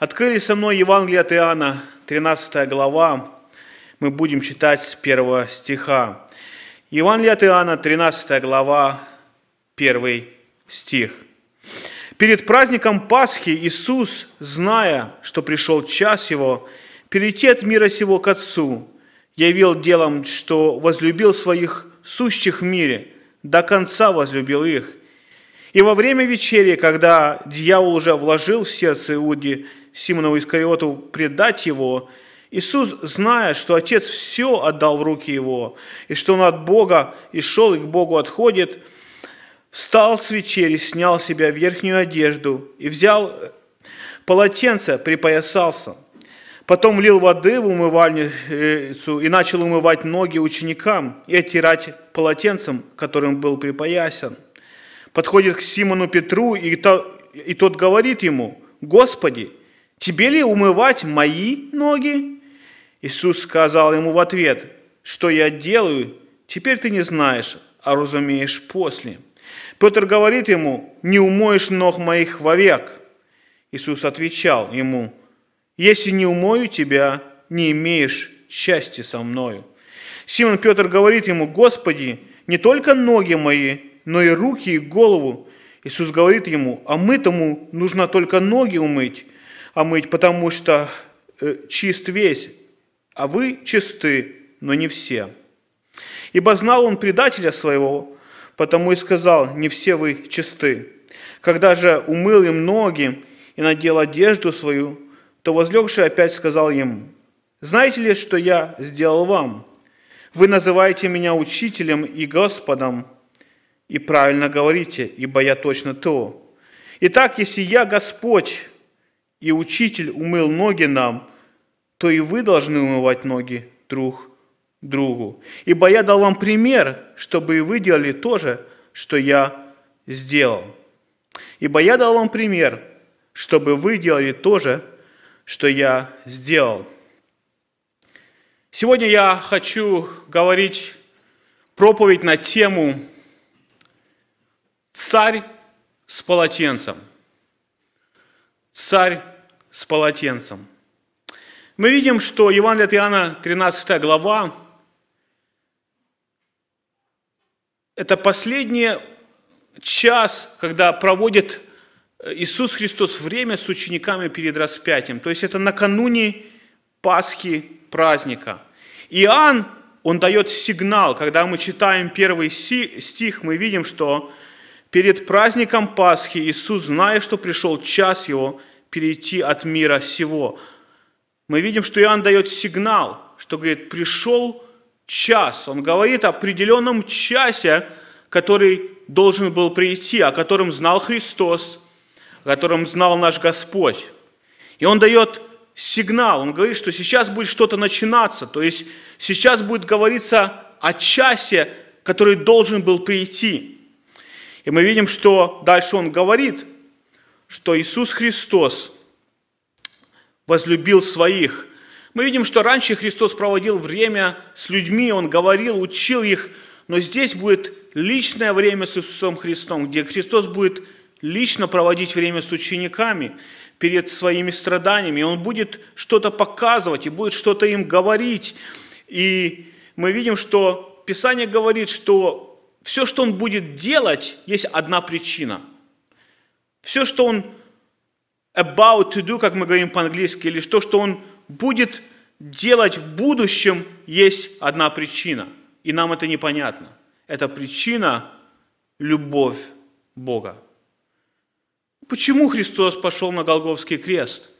Открыли со мной Евангелие от Иоанна, 13 глава. Мы будем читать с первого стиха. Евангелие от Иоанна, 13 глава, 1 стих. Перед праздником Пасхи Иисус, зная, что пришел час Его, перейти от мира сего к Отцу, явил делом, что возлюбил своих сущих в мире, до конца возлюбил их. И во время вечери, когда дьявол уже вложил в сердце Иуди Симону Искариоту предать его, Иисус, зная, что Отец все отдал в руки его, и что он от Бога и шел, и к Богу отходит, встал с вечери, снял с себя верхнюю одежду и взял э, полотенце, припоясался. Потом влил воды в умывальницу и начал умывать ноги ученикам и оттирать полотенцем, которым был припоясан. Подходит к Симону Петру, и тот говорит ему, «Господи, тебе ли умывать мои ноги? Иисус сказал ему в ответ, что я делаю, теперь ты не знаешь, а разумеешь после. Петр говорит ему, не умоешь ног моих вовек. Иисус отвечал ему, если не умою тебя, не имеешь счастья со мною. Симон Петр говорит ему, Господи, не только ноги мои, но и руки и голову. Иисус говорит ему, а мы тому нужно только ноги умыть, омыть, потому что э, чист весь, а вы чисты, но не все. Ибо знал он предателя своего, потому и сказал, не все вы чисты. Когда же умыл им ноги и надел одежду свою, то возлегший опять сказал им: знаете ли, что я сделал вам? Вы называете меня учителем и Господом, и правильно говорите, ибо я точно то. Итак, если я Господь, и учитель умыл ноги нам, то и вы должны умывать ноги друг другу. Ибо я дал вам пример, чтобы и вы делали то же, что я сделал. Ибо я дал вам пример, чтобы вы делали то же, что я сделал. Сегодня я хочу говорить проповедь на тему «Царь с полотенцем». Царь с полотенцем. Мы видим, что Евангелие от Иоанна, 13 глава, это последний час, когда проводит э, Иисус Христос время с учениками перед распятием. То есть это накануне Пасхи праздника. Иоанн, он дает сигнал, когда мы читаем первый стих, мы видим, что перед праздником Пасхи Иисус, зная, что пришел час его, перейти от мира сего. Мы видим, что Иоанн дает сигнал, что говорит, пришел час. Он говорит о определенном часе, который должен был прийти, о котором знал Христос, о котором знал наш Господь. И он дает сигнал, он говорит, что сейчас будет что-то начинаться, то есть сейчас будет говориться о часе, который должен был прийти. И мы видим, что дальше он говорит – что Иисус Христос возлюбил своих. Мы видим, что раньше Христос проводил время с людьми, Он говорил, учил их, но здесь будет личное время с Иисусом Христом, где Христос будет лично проводить время с учениками перед своими страданиями. Он будет что-то показывать и будет что-то им говорить. И мы видим, что Писание говорит, что все, что он будет делать, есть одна причина – все, что он about to do, как мы говорим по-английски, или то, что он будет делать в будущем, есть одна причина. И нам это непонятно. Это причина – любовь Бога. Почему Христос пошел на Голговский крест?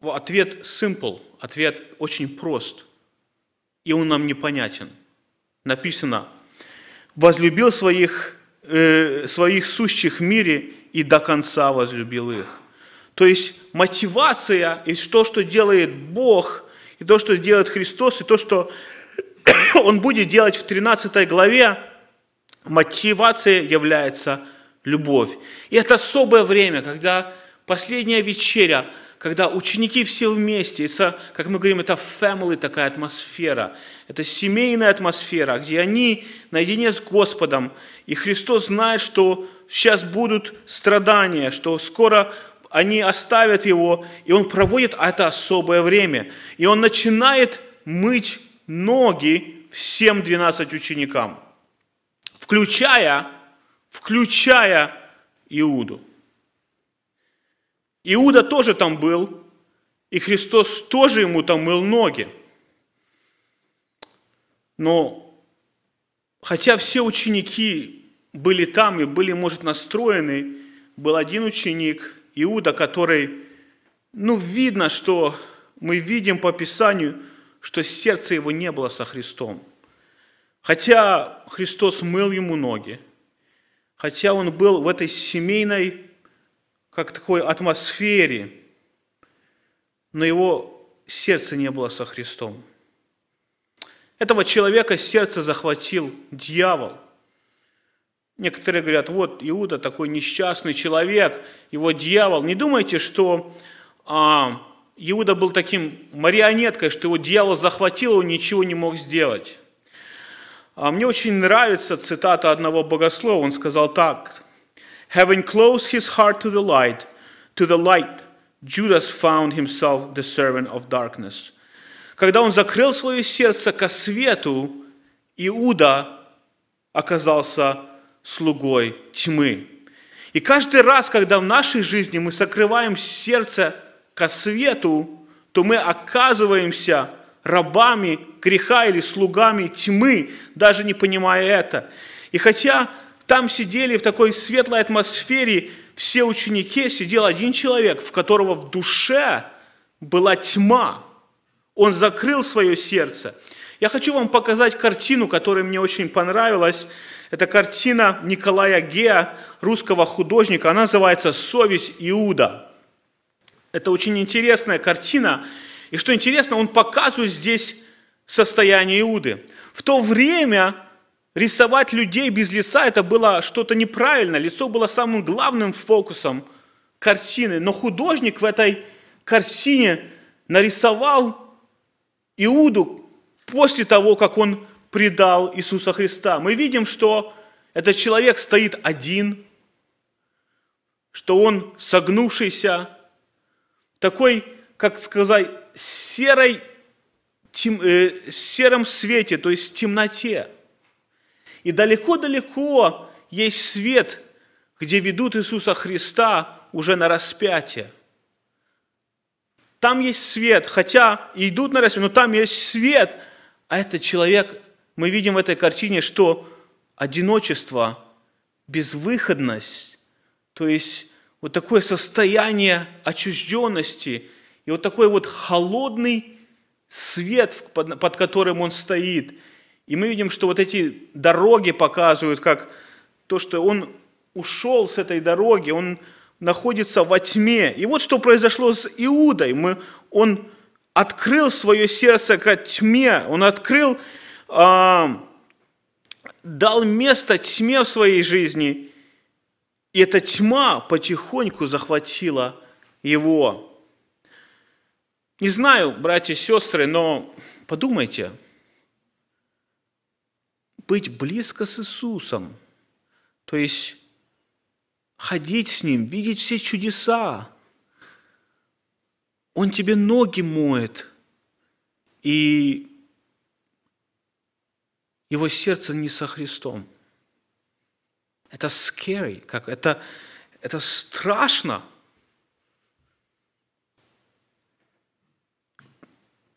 Ответ simple, ответ очень прост. И он нам непонятен. Написано, возлюбил своих Э, своих сущих в мире и до конца возлюбил их. То есть мотивация и то, что делает Бог, и то, что делает Христос, и то, что Он будет делать в 13 главе, мотивация является любовь. И это особое время, когда последняя вечеря – когда ученики все вместе, это, как мы говорим, это family такая атмосфера, это семейная атмосфера, где они наедине с Господом, и Христос знает, что сейчас будут страдания, что скоро они оставят его, и он проводит это особое время. И он начинает мыть ноги всем 12 ученикам, включая, включая Иуду. Иуда тоже там был, и Христос тоже ему там мыл ноги. Но хотя все ученики были там и были, может, настроены, был один ученик, Иуда, который, ну, видно, что мы видим по Писанию, что сердце его не было со Христом. Хотя Христос мыл ему ноги, хотя он был в этой семейной как такой атмосфере, но его сердце не было со Христом. Этого человека сердце захватил дьявол. Некоторые говорят, вот Иуда такой несчастный человек, его дьявол. Не думайте, что а, Иуда был таким марионеткой, что его дьявол захватил, он ничего не мог сделать. А мне очень нравится цитата одного богослова, он сказал так, Having closed his heart to the light, to the light, Judas found himself the servant of darkness. Когда он закрыл свое сердце ко свету, Иуда оказался слугой тьмы. И каждый раз, когда в нашей жизни мы сокрываем сердце ко свету, то мы оказываемся рабами греха или слугами тьмы, даже не понимая это. И хотя там сидели в такой светлой атмосфере все ученики, сидел один человек, в которого в душе была тьма. Он закрыл свое сердце. Я хочу вам показать картину, которая мне очень понравилась. Это картина Николая Геа, русского художника. Она называется «Совесть Иуда». Это очень интересная картина. И что интересно, он показывает здесь состояние Иуды. В то время Рисовать людей без лица – это было что-то неправильно. Лицо было самым главным фокусом картины. Но художник в этой картине нарисовал Иуду после того, как он предал Иисуса Христа. Мы видим, что этот человек стоит один, что он согнувшийся, такой, как сказать, серой, тем, э, сером свете, то есть в темноте – и далеко-далеко есть свет, где ведут Иисуса Христа уже на распятие. Там есть свет, хотя и идут на распятие, но там есть свет. А этот человек, мы видим в этой картине, что одиночество, безвыходность, то есть вот такое состояние отчужденности и вот такой вот холодный свет, под которым он стоит – и мы видим, что вот эти дороги показывают, как то, что он ушел с этой дороги, он находится во тьме. И вот что произошло с Иудой. Мы, он открыл свое сердце к тьме, он открыл, э, дал место тьме в своей жизни. И эта тьма потихоньку захватила его. Не знаю, братья и сестры, но подумайте – быть близко с Иисусом, то есть ходить с Ним, видеть все чудеса. Он тебе ноги моет, и его сердце не со Христом. Это scary, как это, это страшно.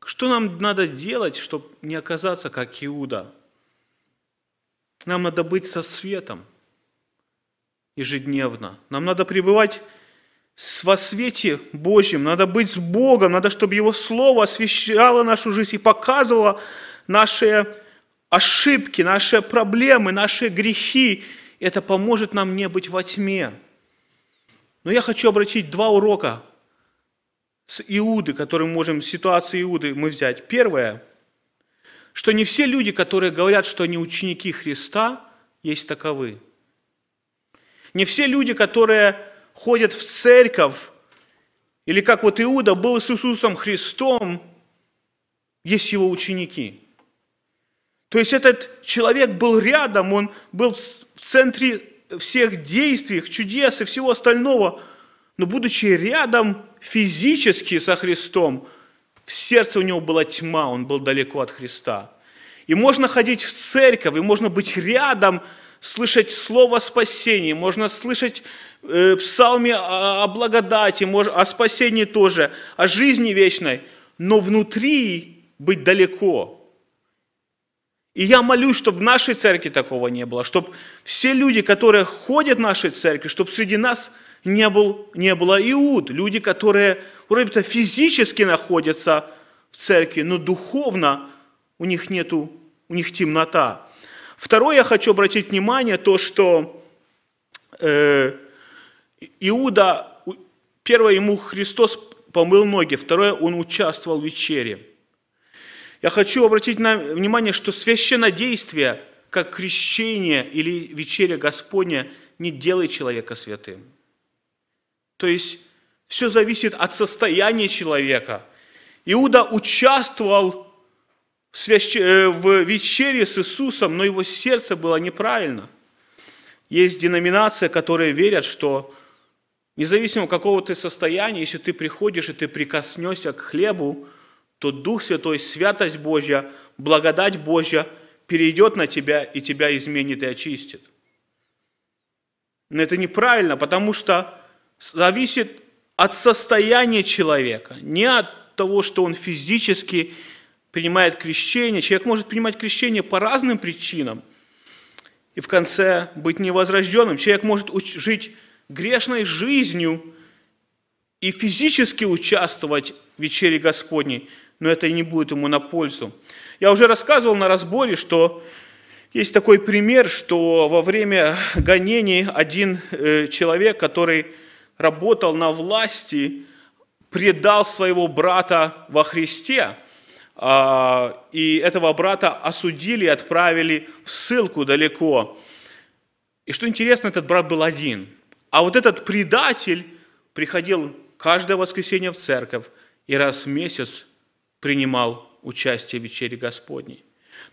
Что нам надо делать, чтобы не оказаться как Иуда – нам надо быть со светом ежедневно. Нам надо пребывать во свете Божьем, надо быть с Богом, надо, чтобы Его Слово освещало нашу жизнь и показывало наши ошибки, наши проблемы, наши грехи. Это поможет нам не быть во тьме. Но я хочу обратить два урока с Иуды, которые мы можем, ситуацию Иуды мы взять. Первое – что не все люди, которые говорят, что они ученики Христа, есть таковы. Не все люди, которые ходят в церковь, или как вот Иуда был с Иисусом Христом, есть его ученики. То есть этот человек был рядом, он был в центре всех действий, чудес и всего остального, но будучи рядом физически со Христом, в сердце у него была тьма, он был далеко от Христа. И можно ходить в церковь, и можно быть рядом, слышать слово спасения, можно слышать э, псалми о, о благодати, мож, о спасении тоже, о жизни вечной, но внутри быть далеко. И я молюсь, чтобы в нашей церкви такого не было, чтобы все люди, которые ходят в нашей церкви, чтобы среди нас не, был, не было Иуд, люди, которые вроде бы физически находятся в церкви, но духовно у них нету, у них темнота. Второе, я хочу обратить внимание, то, что э, Иуда, первое, ему Христос помыл ноги, второе, он участвовал в вечере. Я хочу обратить на внимание, что священнодействие, как крещение или вечеря Господня, не делает человека святым. То есть все зависит от состояния человека. Иуда участвовал э, в, вечере с Иисусом, но его сердце было неправильно. Есть деноминация, которые верят, что независимо какого ты состояния, если ты приходишь и ты прикоснешься к хлебу, то Дух Святой, святость Божья, благодать Божья перейдет на тебя и тебя изменит и очистит. Но это неправильно, потому что зависит от состояния человека, не от того, что он физически принимает крещение. Человек может принимать крещение по разным причинам и в конце быть невозрожденным. Человек может жить грешной жизнью и физически участвовать в вечере Господней, но это не будет ему на пользу. Я уже рассказывал на разборе, что есть такой пример, что во время гонений один э, человек, который работал на власти, предал своего брата во Христе, а, и этого брата осудили и отправили в ссылку далеко. И что интересно, этот брат был один. А вот этот предатель приходил каждое воскресенье в церковь и раз в месяц принимал участие в вечере Господней.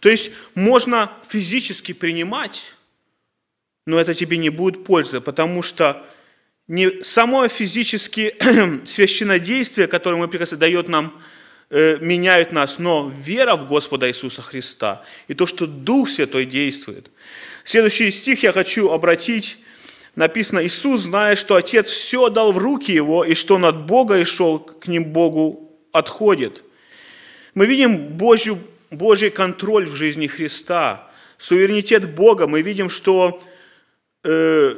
То есть можно физически принимать, но это тебе не будет пользы, потому что не само физически священодействие, которое мы прикасаемся, дает нам, э, меняет нас, но вера в Господа Иисуса Христа и то, что Дух Святой действует. Следующий стих я хочу обратить. Написано, Иисус, зная, что Отец все дал в руки Его, и что он от Бога и шел к ним Богу, отходит. Мы видим Божью, Божий контроль в жизни Христа, суверенитет Бога. Мы видим, что э,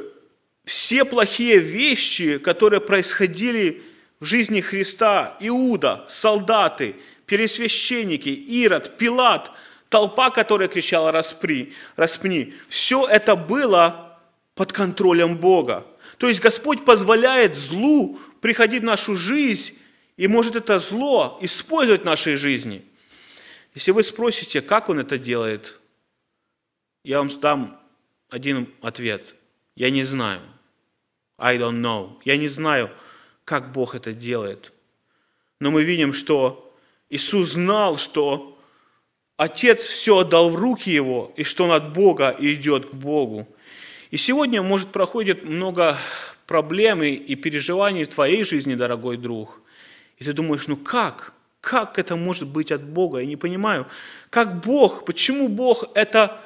все плохие вещи, которые происходили в жизни Христа, Иуда, солдаты, пересвященники, Ирод, Пилат, толпа, которая кричала «распри», «распни», все это было под контролем Бога. То есть Господь позволяет злу приходить в нашу жизнь и может это зло использовать в нашей жизни. Если вы спросите, как он это делает, я вам дам один ответ. Я не знаю. I don't know. Я не знаю, как Бог это делает. Но мы видим, что Иисус знал, что Отец все отдал в руки Его, и что Он от Бога идет к Богу. И сегодня, может, проходит много проблем и переживаний в твоей жизни, дорогой друг. И ты думаешь, ну как? Как это может быть от Бога? Я не понимаю. Как Бог, почему Бог это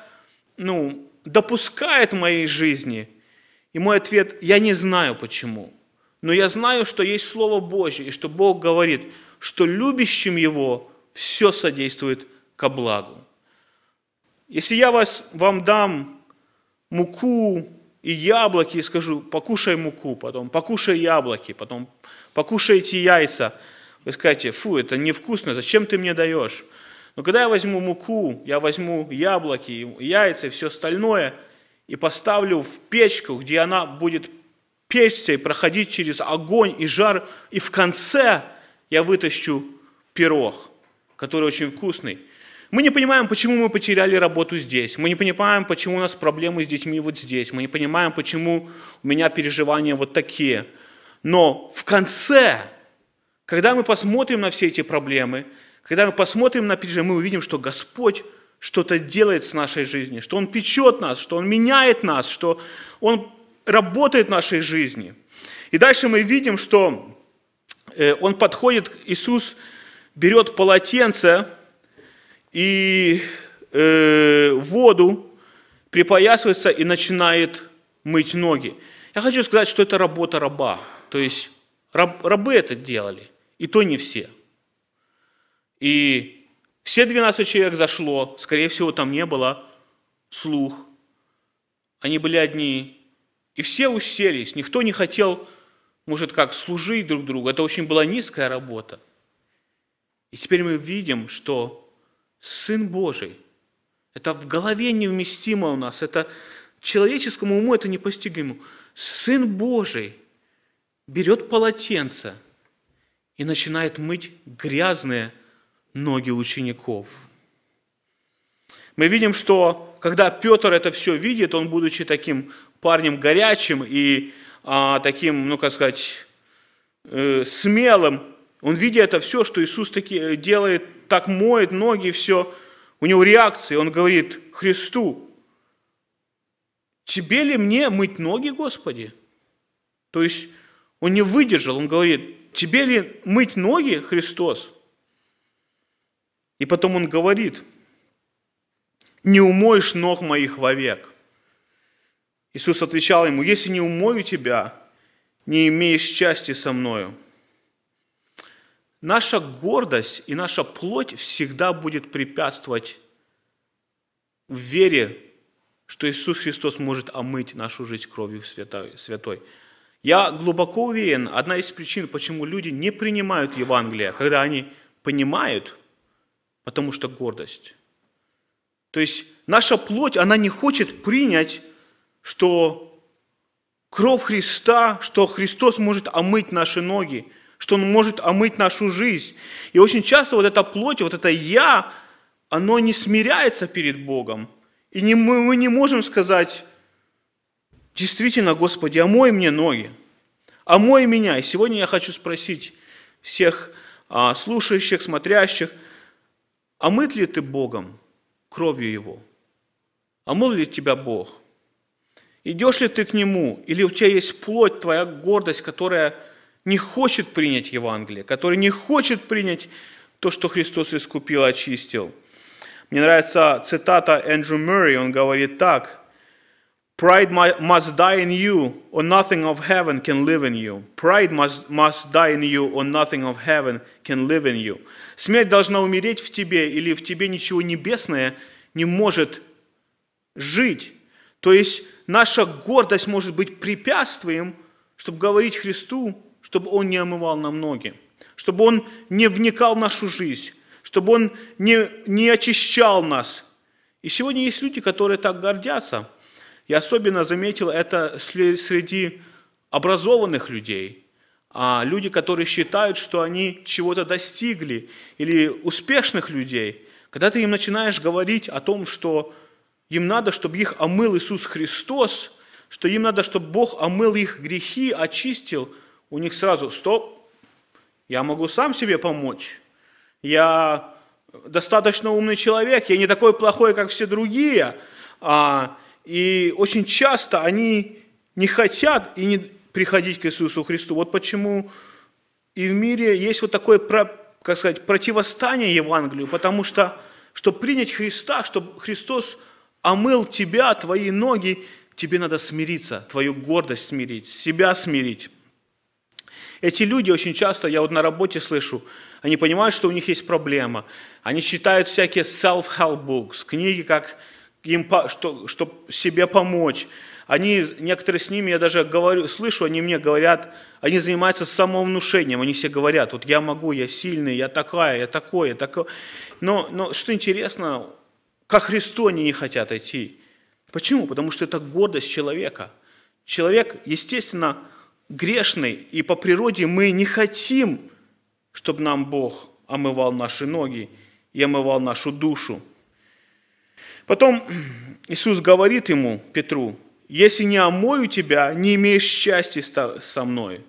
ну, допускает в моей жизни – и мой ответ, я не знаю почему, но я знаю, что есть Слово Божье, и что Бог говорит, что любящим Его все содействует ко благу. Если я вас, вам дам муку и яблоки, и скажу, покушай муку, потом покушай яблоки, потом покушайте яйца, вы скажете, фу, это невкусно, зачем ты мне даешь? Но когда я возьму муку, я возьму яблоки, яйца и все остальное – и поставлю в печку, где она будет печься и проходить через огонь и жар, и в конце я вытащу пирог, который очень вкусный. Мы не понимаем, почему мы потеряли работу здесь. Мы не понимаем, почему у нас проблемы с детьми вот здесь. Мы не понимаем, почему у меня переживания вот такие. Но в конце, когда мы посмотрим на все эти проблемы, когда мы посмотрим на переживания, мы увидим, что Господь что-то делает с нашей жизнью, что Он печет нас, что Он меняет нас, что Он работает в нашей жизни. И дальше мы видим, что э, Он подходит, Иисус берет полотенце и э, воду, припоясывается и начинает мыть ноги. Я хочу сказать, что это работа раба. То есть раб, рабы это делали, и то не все. И все 12 человек зашло, скорее всего, там не было слух. Они были одни. И все уселись, никто не хотел, может как, служить друг другу. Это очень была низкая работа. И теперь мы видим, что Сын Божий, это в голове невместимо у нас, это человеческому уму это непостижимо. Сын Божий берет полотенце и начинает мыть грязные ноги учеников. Мы видим, что когда Петр это все видит, он, будучи таким парнем горячим и а, таким, ну как сказать, э, смелым, он видя это все, что Иисус таки э, делает, так моет ноги, все, у него реакции, он говорит Христу, тебе ли мне мыть ноги, Господи? То есть он не выдержал, он говорит, тебе ли мыть ноги, Христос? И потом он говорит, не умоешь ног моих вовек. Иисус отвечал ему, если не умою тебя, не имеешь счастья со мною. Наша гордость и наша плоть всегда будет препятствовать в вере, что Иисус Христос может омыть нашу жизнь кровью святой. Я глубоко уверен, одна из причин, почему люди не принимают Евангелие, когда они понимают – потому что гордость. То есть наша плоть, она не хочет принять, что кровь Христа, что Христос может омыть наши ноги, что Он может омыть нашу жизнь. И очень часто вот эта плоть, вот это «я», оно не смиряется перед Богом. И не, мы, мы не можем сказать, действительно, Господи, омой мне ноги, омой меня. И сегодня я хочу спросить всех а, слушающих, смотрящих – омыт «А ли ты Богом, кровью Его? А Омыл ли тебя Бог? Идешь ли ты к Нему, или у тебя есть плоть, твоя гордость, которая не хочет принять Евангелие, которая не хочет принять то, что Христос искупил, очистил. Мне нравится цитата Эндрю Мюррей, он говорит так, Pride must die in you, or nothing of heaven can live in you. Pride must, must die in you, or nothing of heaven can live in you. Смерть должна умереть в тебе, или в тебе ничего небесное не может жить. То есть наша гордость может быть препятствием, чтобы говорить Христу, чтобы Он не омывал нам ноги, чтобы Он не вникал в нашу жизнь, чтобы Он не, не очищал нас. И сегодня есть люди, которые так гордятся – я особенно заметил это среди образованных людей, а люди, которые считают, что они чего-то достигли, или успешных людей, когда ты им начинаешь говорить о том, что им надо, чтобы их омыл Иисус Христос, что им надо, чтобы Бог омыл их грехи, очистил, у них сразу «стоп, я могу сам себе помочь, я достаточно умный человек, я не такой плохой, как все другие, а и очень часто они не хотят и не приходить к Иисусу Христу. Вот почему и в мире есть вот такое, как сказать, противостояние Евангелию, потому что, чтобы принять Христа, чтобы Христос омыл тебя, твои ноги, тебе надо смириться, твою гордость смирить, себя смирить. Эти люди очень часто, я вот на работе слышу, они понимают, что у них есть проблема. Они читают всякие self-help books, книги, как им, что, чтобы себе помочь. Они, некоторые с ними, я даже говорю, слышу, они мне говорят, они занимаются самовнушением, они все говорят, вот я могу, я сильный, я такая, я такой, я такой. Но, но что интересно, ко Христу они не хотят идти. Почему? Потому что это гордость человека. Человек, естественно, грешный, и по природе мы не хотим, чтобы нам Бог омывал наши ноги и омывал нашу душу. Потом Иисус говорит ему, Петру, если не омою тебя, не имеешь счастья со мной.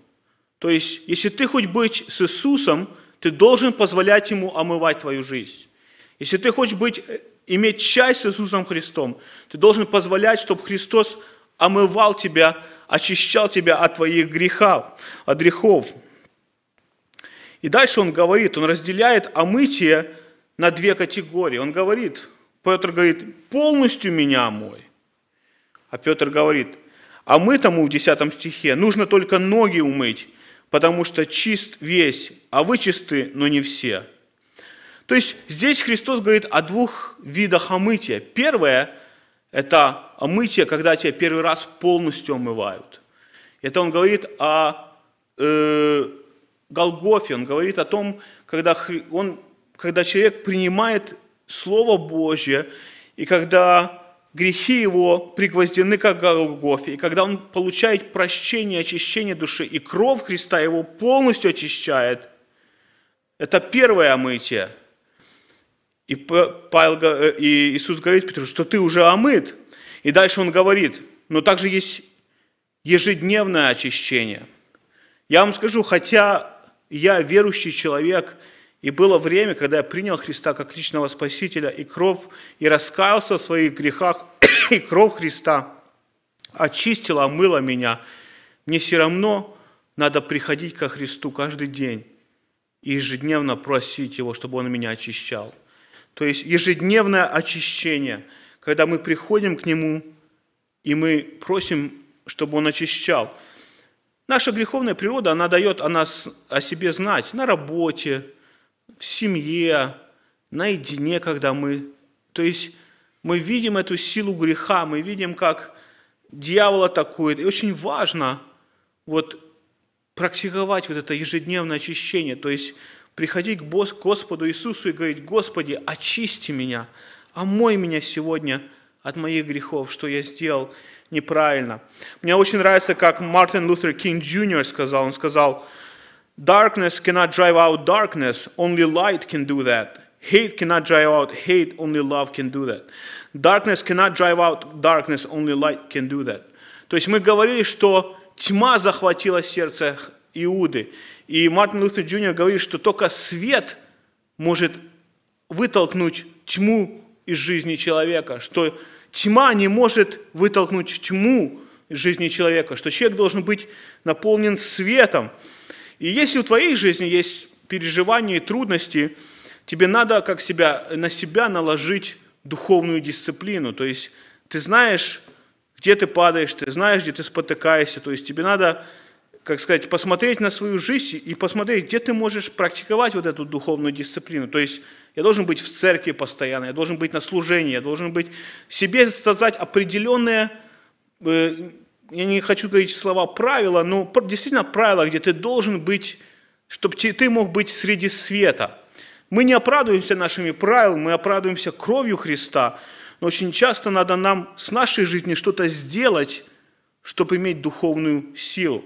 То есть, если ты хоть быть с Иисусом, ты должен позволять Ему омывать твою жизнь. Если ты хочешь быть, э, иметь счастье с Иисусом Христом, ты должен позволять, чтобы Христос омывал тебя, очищал тебя от твоих грехов, от грехов. И дальше он говорит, он разделяет омытие на две категории. Он говорит, Петр говорит, полностью меня мой. А Петр говорит, а мы тому в 10 стихе нужно только ноги умыть, потому что чист весь, а вы чисты, но не все. То есть здесь Христос говорит о двух видах омытия. Первое – это омытие, когда тебя первый раз полностью омывают. Это он говорит о э, Голгофе, он говорит о том, когда, он, когда человек принимает Слово Божье, и когда грехи его пригвоздены как Голгофе, и когда он получает прощение, очищение души, и кровь Христа его полностью очищает, это первое омытие. И, Павел, э, и Иисус говорит Петру, что ты уже омыт. И дальше он говорит, но также есть ежедневное очищение. Я вам скажу, хотя я верующий человек – и было время, когда я принял Христа как личного Спасителя и кровь, и раскаялся в своих грехах, и кровь Христа очистила, омыла меня. Мне все равно надо приходить ко Христу каждый день и ежедневно просить Его, чтобы Он меня очищал. То есть ежедневное очищение, когда мы приходим к Нему, и мы просим, чтобы Он очищал. Наша греховная природа, она дает о нас, о себе знать на работе, в семье, наедине, когда мы... То есть мы видим эту силу греха, мы видим, как дьявол атакует. И очень важно вот практиковать вот это ежедневное очищение, то есть приходить к Господу Иисусу и говорить, «Господи, очисти меня, омой меня сегодня от моих грехов, что я сделал неправильно». Мне очень нравится, как Мартин Лютер Кинг Джуниор сказал, он сказал – Darkness cannot drive out darkness, only light can do that. Hate cannot drive out hate, only love can do that. Darkness cannot drive out darkness, only light can do that. То есть мы говорили, что тьма захватила сердце Иуды. И Мартин Лютер Джуниор говорит, что только свет может вытолкнуть тьму из жизни человека, что тьма не может вытолкнуть тьму из жизни человека, что человек должен быть наполнен светом. И если у твоей жизни есть переживания и трудности, тебе надо как себя, на себя наложить духовную дисциплину. То есть ты знаешь, где ты падаешь, ты знаешь, где ты спотыкаешься. То есть тебе надо, как сказать, посмотреть на свою жизнь и посмотреть, где ты можешь практиковать вот эту духовную дисциплину. То есть я должен быть в церкви постоянно, я должен быть на служении, я должен быть себе создать определенное э, я не хочу говорить слова правила, но действительно правила, где ты должен быть, чтобы ты мог быть среди света. Мы не оправдываемся нашими правилами, мы оправдываемся кровью Христа, но очень часто надо нам с нашей жизни что-то сделать, чтобы иметь духовную силу.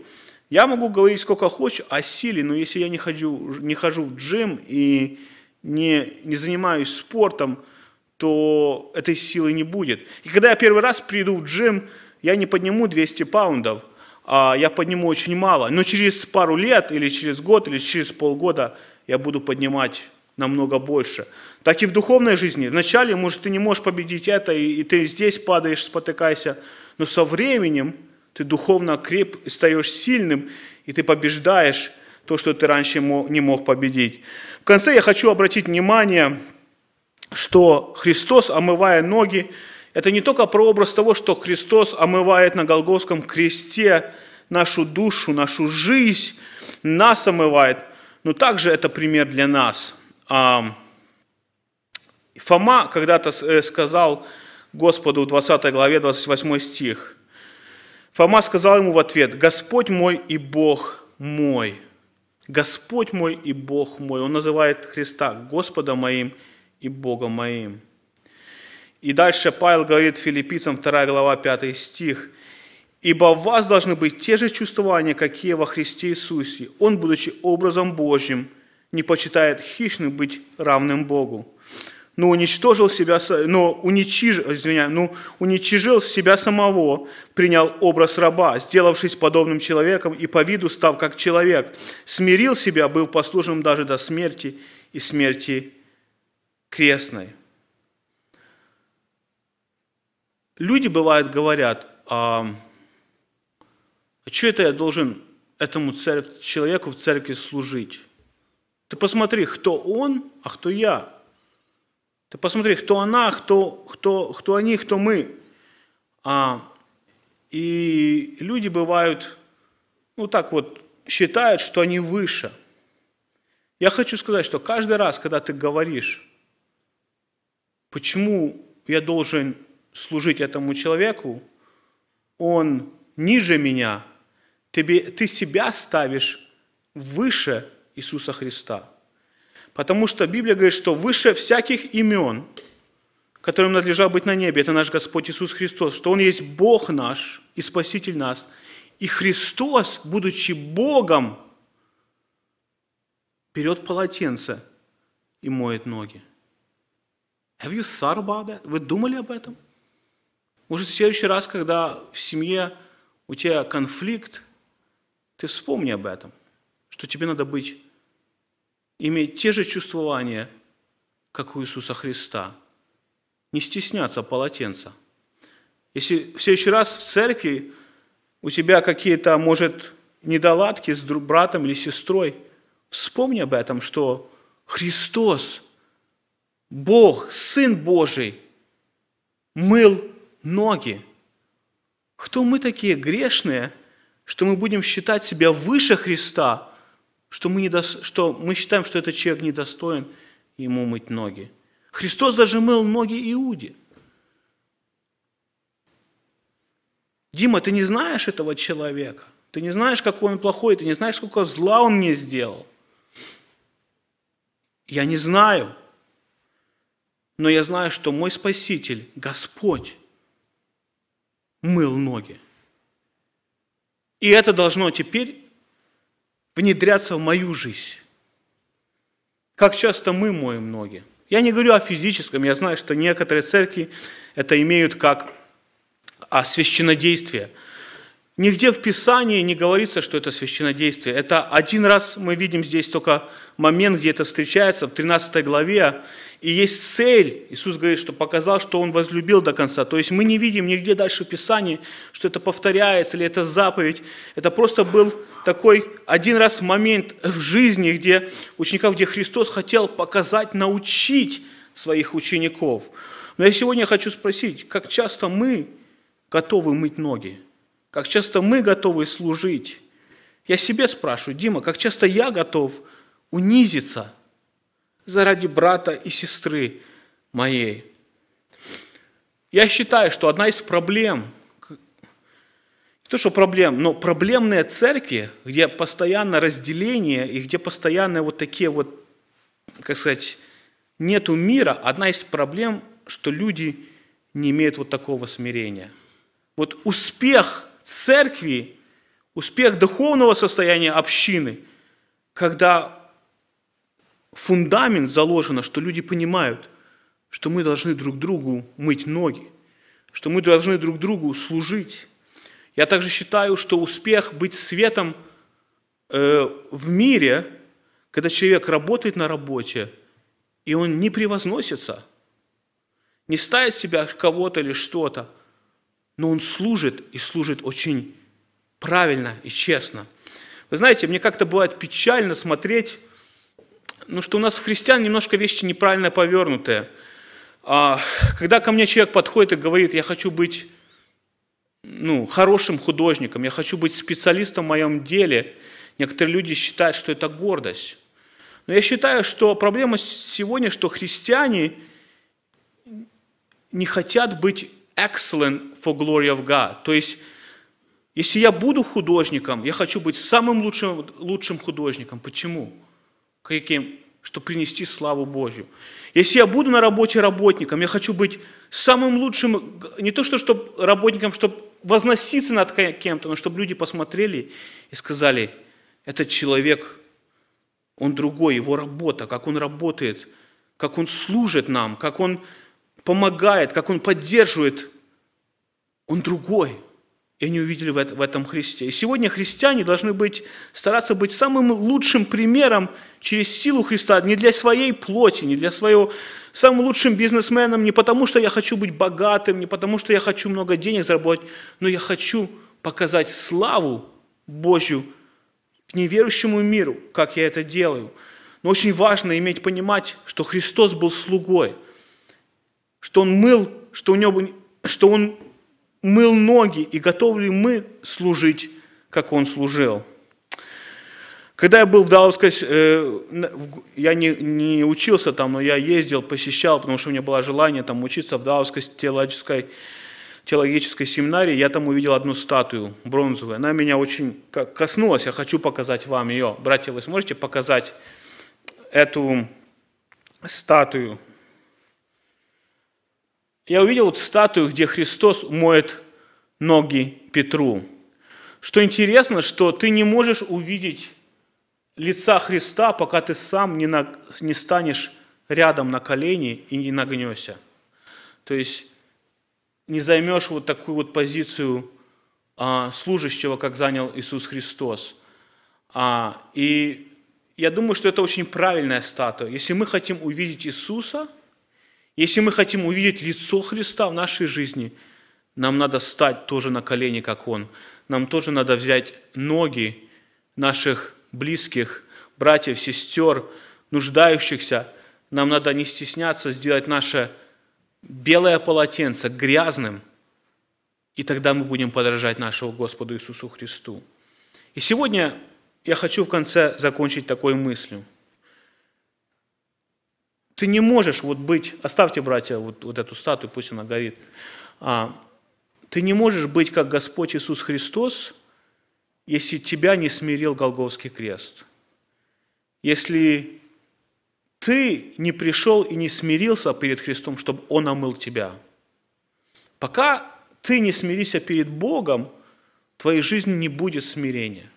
Я могу говорить сколько хочу о силе, но если я не хожу, не хожу в джим и не, не занимаюсь спортом, то этой силы не будет. И когда я первый раз приду в джим – я не подниму 200 паундов, а я подниму очень мало. Но через пару лет, или через год, или через полгода я буду поднимать намного больше. Так и в духовной жизни. Вначале, может, ты не можешь победить это, и, и ты здесь падаешь, спотыкайся. Но со временем ты духовно креп, стаешь сильным, и ты побеждаешь то, что ты раньше не мог победить. В конце я хочу обратить внимание, что Христос, омывая ноги, это не только прообраз того, что Христос омывает на Голговском кресте нашу душу, нашу жизнь, нас омывает, но также это пример для нас. А, Фома когда-то э, сказал Господу в 20 главе, 28 стих. Фома сказал ему в ответ, «Господь мой и Бог мой». Господь мой и Бог мой. Он называет Христа Господом моим и Богом моим. И дальше Павел говорит филиппийцам 2 глава 5 стих. «Ибо в вас должны быть те же чувствования, какие во Христе Иисусе. Он, будучи образом Божьим, не почитает хищным быть равным Богу, но уничтожил себя, но уничижил, извиняюсь, но ну, уничижил себя самого, принял образ раба, сделавшись подобным человеком и по виду став как человек, смирил себя, был послушным даже до смерти и смерти крестной. люди бывают говорят, а, а что это я должен этому церкв, человеку в церкви служить? Ты посмотри, кто он, а кто я. Ты посмотри, кто она, кто, кто, кто они, кто мы. А, и люди бывают, ну так вот, считают, что они выше. Я хочу сказать, что каждый раз, когда ты говоришь, почему я должен служить этому человеку, он ниже меня, тебе, ты себя ставишь выше Иисуса Христа. Потому что Библия говорит, что выше всяких имен, которым надлежало быть на небе, это наш Господь Иисус Христос, что Он есть Бог наш и Спаситель нас. И Христос, будучи Богом, берет полотенце и моет ноги. Have you thought about that? Вы думали об этом? Может, в следующий раз, когда в семье у тебя конфликт, ты вспомни об этом, что тебе надо быть, иметь те же чувствования, как у Иисуса Христа, не стесняться полотенца. Если в следующий раз в церкви у тебя какие-то, может, недоладки с братом или сестрой, вспомни об этом, что Христос, Бог, Сын Божий, мыл ноги. Кто мы такие грешные, что мы будем считать себя выше Христа, что мы, не недо... что мы считаем, что этот человек недостоин ему мыть ноги. Христос даже мыл ноги Иуде. Дима, ты не знаешь этого человека. Ты не знаешь, какой он плохой, ты не знаешь, сколько зла он мне сделал. Я не знаю, но я знаю, что мой Спаситель, Господь, мыл ноги. И это должно теперь внедряться в мою жизнь. Как часто мы моем ноги. Я не говорю о физическом, я знаю, что некоторые церкви это имеют как о а, священодействии. Нигде в Писании не говорится, что это священодействие. Это один раз мы видим здесь только момент, где это встречается, в 13 главе. И есть цель. Иисус говорит, что показал, что Он возлюбил до конца. То есть мы не видим нигде дальше в Писании, что это повторяется или это заповедь. Это просто был такой один раз момент в жизни, где учеников, где Христос хотел показать, научить своих учеников. Но я сегодня хочу спросить, как часто мы готовы мыть ноги? как часто мы готовы служить. Я себе спрашиваю, Дима, как часто я готов унизиться заради брата и сестры моей. Я считаю, что одна из проблем, не то что проблем, но проблемные церкви, где постоянно разделение и где постоянно вот такие вот, как сказать, нету мира, одна из проблем, что люди не имеют вот такого смирения. Вот успех – церкви, успех духовного состояния общины, когда фундамент заложено, что люди понимают, что мы должны друг другу мыть ноги, что мы должны друг другу служить. Я также считаю, что успех быть светом э, в мире, когда человек работает на работе, и он не превозносится, не ставит себя кого-то или что-то – но он служит и служит очень правильно и честно. Вы знаете, мне как-то бывает печально смотреть, ну, что у нас христиан немножко вещи неправильно повернутые. А, когда ко мне человек подходит и говорит, я хочу быть ну, хорошим художником, я хочу быть специалистом в моем деле, некоторые люди считают, что это гордость. Но я считаю, что проблема сегодня, что христиане не хотят быть excellent for glory of God. То есть, если я буду художником, я хочу быть самым лучшим, лучшим художником. Почему? Каким? Что принести славу Божью. Если я буду на работе работником, я хочу быть самым лучшим, не то что чтобы работником, чтобы возноситься над кем-то, но чтобы люди посмотрели и сказали, этот человек, он другой, его работа, как он работает, как он служит нам, как он помогает, как Он поддерживает, Он другой. И они увидели в этом Христе. И сегодня христиане должны быть, стараться быть самым лучшим примером через силу Христа, не для своей плоти, не для своего... Самым лучшим бизнесменом не потому, что я хочу быть богатым, не потому, что я хочу много денег заработать, но я хочу показать славу Божью к неверующему миру, как я это делаю. Но очень важно иметь, понимать, что Христос был слугой – что он мыл, что, у него, что он мыл ноги, и готовы ли мы служить, как он служил. Когда я был в Далласской, э, я не, не учился там, но я ездил, посещал, потому что у меня было желание там учиться в Далласской теологической, теологической семинарии, я там увидел одну статую бронзовую. Она меня очень коснулась, я хочу показать вам ее. Братья, вы сможете показать эту статую? я увидел вот статую, где Христос моет ноги Петру. Что интересно, что ты не можешь увидеть лица Христа, пока ты сам не, на, не станешь рядом на колени и не нагнешься. То есть не займешь вот такую вот позицию а, служащего, как занял Иисус Христос. А, и я думаю, что это очень правильная статуя. Если мы хотим увидеть Иисуса – если мы хотим увидеть лицо Христа в нашей жизни, нам надо стать тоже на колени, как Он. Нам тоже надо взять ноги наших близких, братьев, сестер, нуждающихся. Нам надо не стесняться сделать наше белое полотенце грязным, и тогда мы будем подражать нашего Господу Иисусу Христу. И сегодня я хочу в конце закончить такой мыслью – ты не можешь вот быть, оставьте, братья, вот, вот эту статую, пусть она горит. А, ты не можешь быть, как Господь Иисус Христос, если тебя не смирил Голговский крест. Если ты не пришел и не смирился перед Христом, чтобы Он омыл тебя. Пока ты не смиришься перед Богом, в твоей жизни не будет смирения.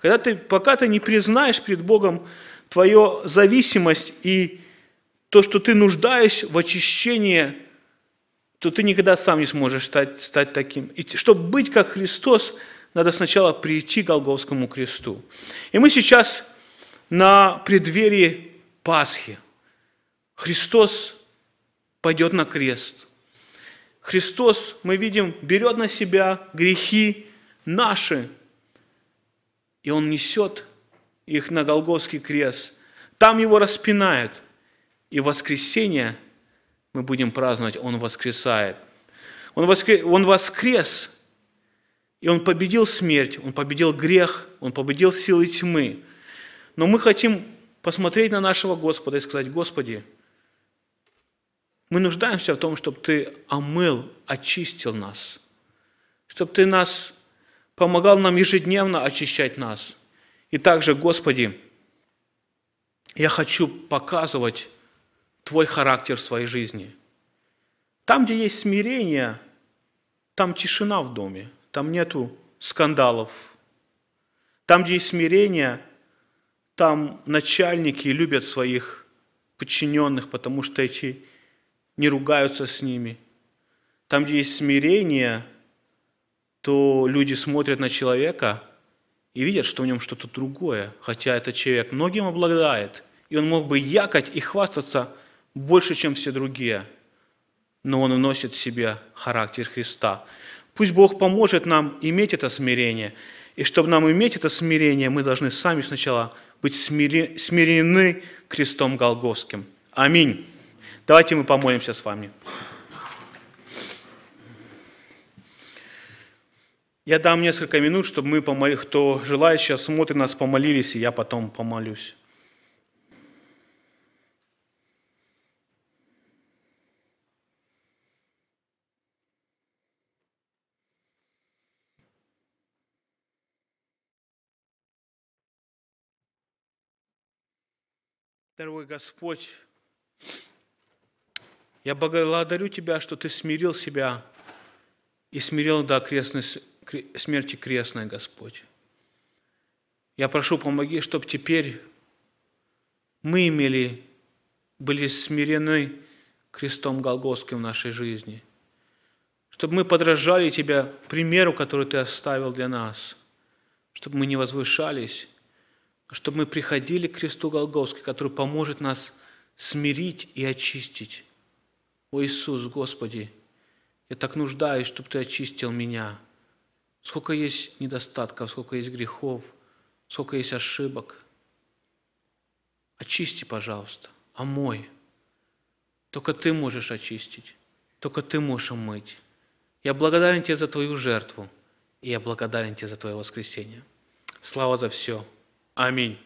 Когда ты, пока ты не признаешь перед Богом твою зависимость и то, что ты нуждаешься в очищении, то ты никогда сам не сможешь стать, стать таким. И чтобы быть как Христос, надо сначала прийти к Голговскому кресту. И мы сейчас на преддверии Пасхи. Христос пойдет на крест. Христос, мы видим, берет на себя грехи наши, и Он несет их на Голговский крест. Там Его распинают – и воскресенье мы будем праздновать «Он воскресает». Он воскрес, он воскрес, и Он победил смерть, Он победил грех, Он победил силы тьмы. Но мы хотим посмотреть на нашего Господа и сказать, «Господи, мы нуждаемся в том, чтобы Ты омыл, очистил нас, чтобы Ты нас помогал нам ежедневно очищать нас. И также, Господи, я хочу показывать твой характер в своей жизни. Там, где есть смирение, там тишина в доме, там нету скандалов. Там, где есть смирение, там начальники любят своих подчиненных, потому что эти не ругаются с ними. Там, где есть смирение, то люди смотрят на человека и видят, что в нем что-то другое, хотя этот человек многим обладает, и он мог бы якать и хвастаться – больше, чем все другие, но он вносит в себе характер Христа. Пусть Бог поможет нам иметь это смирение, и чтобы нам иметь это смирение, мы должны сами сначала быть смири, смирены крестом Голгофским. Аминь. Давайте мы помолимся с вами. Я дам несколько минут, чтобы мы помолились. Кто желает, сейчас смотрит нас, помолились, и я потом помолюсь. дорогой Господь, я благодарю Тебя, что Ты смирил себя и смирил до крестной, смерти крестной, Господь. Я прошу, помоги, чтобы теперь мы имели, были смирены крестом Голгофским в нашей жизни, чтобы мы подражали Тебе примеру, который Ты оставил для нас, чтобы мы не возвышались, чтобы мы приходили к кресту Голгофской, который поможет нас смирить и очистить. О Иисус, Господи, я так нуждаюсь, чтобы Ты очистил меня. Сколько есть недостатков, сколько есть грехов, сколько есть ошибок. Очисти, пожалуйста, омой. А только Ты можешь очистить, только Ты можешь омыть. Я благодарен Тебе за Твою жертву, и я благодарен Тебе за Твое воскресение. Слава за все. Аминь.